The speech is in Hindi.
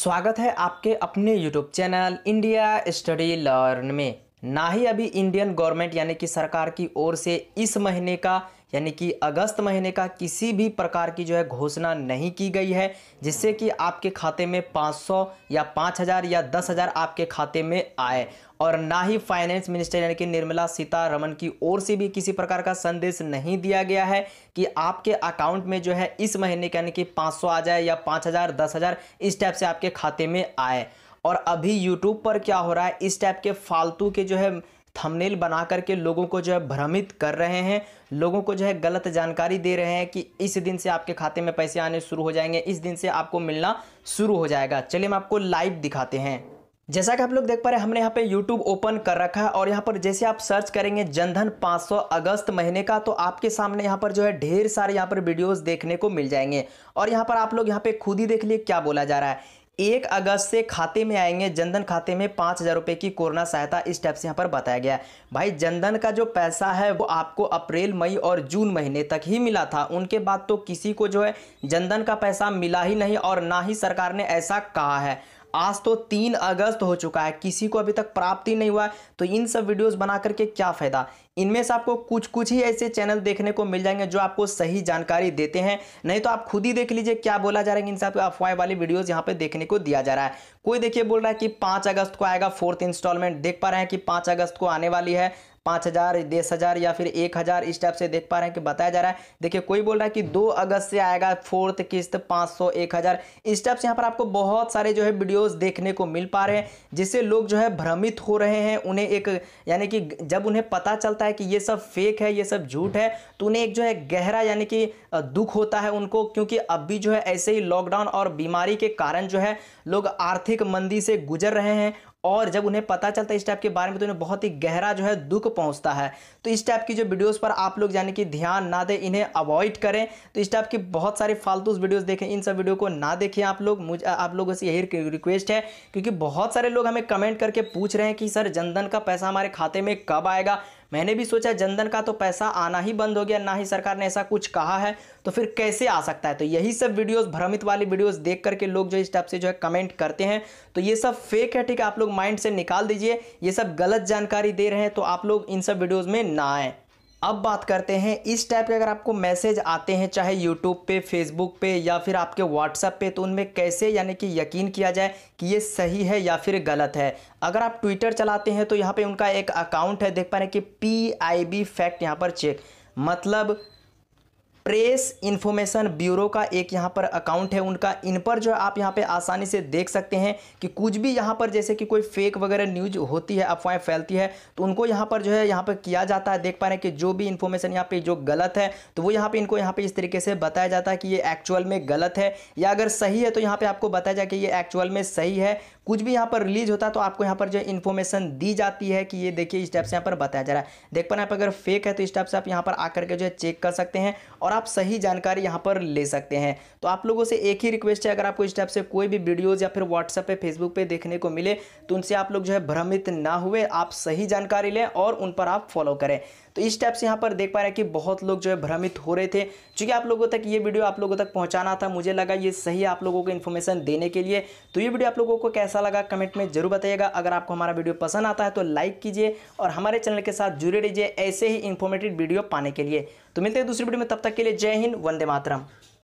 स्वागत है आपके अपने YouTube channel India study learn में ना ही अभी इंडियन गवर्नमेंट यानी कि सरकार की ओर से इस महीने का यानी कि अगस्त महीने का किसी भी प्रकार की जो है घोषणा नहीं की गई है जिससे कि आपके खाते में 500 या 5000 या 10000 आपके खाते में आए और ना ही फाइनेंस मिनिस्टर यानी कि निर्मला सीतारमन की ओर से भी किसी प्रकार का संदेश नहीं दिया गया है कि आपके अकाउंट में जो है इस महीने के यानी कि 500 आ जाए या 5000 10000 इस टाइप से आपके खाते में आए और अभी यूट्यूब पर क्या हो रहा है इस टाइप के फालतू के जो है थंबनेल बना करके लोगों को जो है भ्रमित कर रहे हैं लोगों को जो है गलत जानकारी दे रहे हैं कि इस दिन से आपके खाते में पैसे आने शुरू हो जाएंगे इस दिन से आपको मिलना शुरू हो जाएगा चलिए हम आपको लाइव दिखाते हैं जैसा कि आप लोग देख पा रहे हैं हमने यहाँ पे YouTube ओपन कर रखा है और यहाँ पर जैसे आप सर्च करेंगे जनधन 500 अगस्त महीने का तो आपके सामने यहाँ पर जो है ढेर सारे यहाँ पर वीडियोस देखने को मिल जाएंगे और यहाँ पर आप लोग यहाँ पे खुद ही देख लिए क्या बोला जा रहा है एक अगस्त से खाते में आएंगे जनधन खाते में पाँच हज़ार रुपये की कोरोना सहायता इस टाइप से यहाँ पर बताया गया है भाई जनधन का जो पैसा है वो आपको अप्रैल मई और जून महीने तक ही मिला था उनके बाद तो किसी को जो है जनधन का पैसा मिला ही नहीं और ना ही सरकार ने ऐसा कहा है आज तो तीन अगस्त हो चुका है किसी को अभी तक प्राप्ति नहीं हुआ है तो इन सब वीडियोस बना करके क्या फ़ायदा इनमें से आपको कुछ कुछ ही ऐसे चैनल देखने को मिल जाएंगे जो आपको सही जानकारी देते हैं नहीं तो आप खुद ही देख लीजिए क्या बोला जा रहा है इन सब अफवाह वाली वीडियोज यहाँ पे देखने को दिया जा रहा है कोई देखिए बोल रहा है कि पांच अगस्त को आएगा फोर्थ इंस्टॉलमेंट देख पा रहे हैं कि पांच अगस्त को आने वाली है पाँच हज़ार दस हज़ार या फिर एक हज़ार इस टाइप से देख पा रहे हैं कि बताया जा रहा है देखिए कोई बोल रहा है कि दो अगस्त से आएगा फोर्थ किस्त पाँच सौ एक हज़ार इस टाइप से यहाँ पर आपको बहुत सारे जो है वीडियोज़ देखने को मिल पा रहे हैं जिससे लोग जो है भ्रमित हो रहे हैं उन्हें एक यानी कि जब उन्हें पता चलता है कि ये सब फेक है ये सब झूठ है तो उन्हें एक जो है गहरा यानी कि दुख होता है उनको क्योंकि अब भी जो है ऐसे ही लॉकडाउन और बीमारी के कारण जो है लोग आर्थिक मंदी से गुजर रहे हैं और जब उन्हें पता चलता है इस टाइप के बारे में तो उन्हें बहुत ही गहरा जो है दुख पहुंचता है तो इस टाइप की जो वीडियोस पर आप लोग यानी कि ध्यान ना दें इन्हें अवॉइड करें तो इस टाइप की बहुत सारी फालतू वीडियोस देखें इन सब वीडियो को ना देखें आप लोग मुझे आप लोगों से यही रिक्वेस्ट है क्योंकि बहुत सारे लोग हमें कमेंट करके पूछ रहे हैं कि सर जनधन का पैसा हमारे खाते में कब आएगा मैंने भी सोचा जनधन का तो पैसा आना ही बंद हो गया ना ही सरकार ने ऐसा कुछ कहा है तो फिर कैसे आ सकता है तो यही सब वीडियोस भ्रमित वाली वीडियोस देख करके लोग जो इस टाइप से जो है कमेंट करते हैं तो ये सब फेक है ठीक है आप लोग माइंड से निकाल दीजिए ये सब गलत जानकारी दे रहे हैं तो आप लोग इन सब वीडियोज़ में ना आएँ अब बात करते हैं इस टाइप के अगर आपको मैसेज आते हैं चाहे यूट्यूब पे फेसबुक पे या फिर आपके व्हाट्सएप पे तो उनमें कैसे यानी कि यकीन किया जाए कि ये सही है या फिर गलत है अगर आप ट्विटर चलाते हैं तो यहाँ पे उनका एक अकाउंट है देख पा रहे हैं कि पी आई बी फैक्ट यहाँ पर चेक मतलब प्रेस इन्फॉर्मेशन ब्यूरो का एक यहाँ पर अकाउंट है उनका इन पर जो है आप यहाँ पे आसानी से देख सकते हैं कि कुछ भी यहाँ पर जैसे कि कोई फेक वगैरह न्यूज होती है अफवाहें फैलती है तो उनको यहाँ पर जो है यहाँ पर किया जाता है देख पा रहे हैं कि जो भी इन्फॉर्मेशन यहाँ पे जो गलत है तो वो यहाँ पर इनको यहाँ पर इस तरीके से बताया जाता है कि ये एक्चुअल में गलत है या अगर सही है तो यहाँ पे आपको बताया जाए कि ये एक्चुअल में सही है कुछ भी यहाँ पर रिलीज होता है तो आपको यहाँ पर जो इन्फॉर्मेशन दी जाती है कि ये देखिए इस टाइप से यहाँ पर बताया जा रहा है देख पा रहे हैं अगर फेक है तो इस टाइप से आप यहाँ पर आकर के जो है चेक कर सकते हैं और और आप सही जानकारी यहाँ पर ले सकते हैं तो आप लोगों से एक ही रिक्वेस्ट है अगर आपको इस टाइप से कोई भी वीडियोज़ या फिर व्हाट्सएप पे फेसबुक पे देखने को मिले तो उनसे आप लोग जो है भ्रमित ना हुए आप सही जानकारी लें और उन पर आप फॉलो करें तो इस टाइप से यहाँ पर देख पा रहे हैं कि बहुत लोग जो है भ्रमित हो रहे थे चूँकि आप लोगों तक ये वीडियो आप लोगों तक पहुँचाना था मुझे लगा ये सही आप लोगों को इन्फॉर्मेशन देने के लिए तो ये वीडियो आप लोगों को कैसा लगा कमेंट में जरूर बताइएगा अगर आपको हमारा वीडियो पसंद आता है तो लाइक कीजिए और हमारे चैनल के साथ जुड़े रहिए ऐसे ही इन्फॉर्मेटिव वीडियो पाने के लिए तो मिलते हैं दूसरी वीडियो में तब तक के लिए जय हिंद वंदे मातरम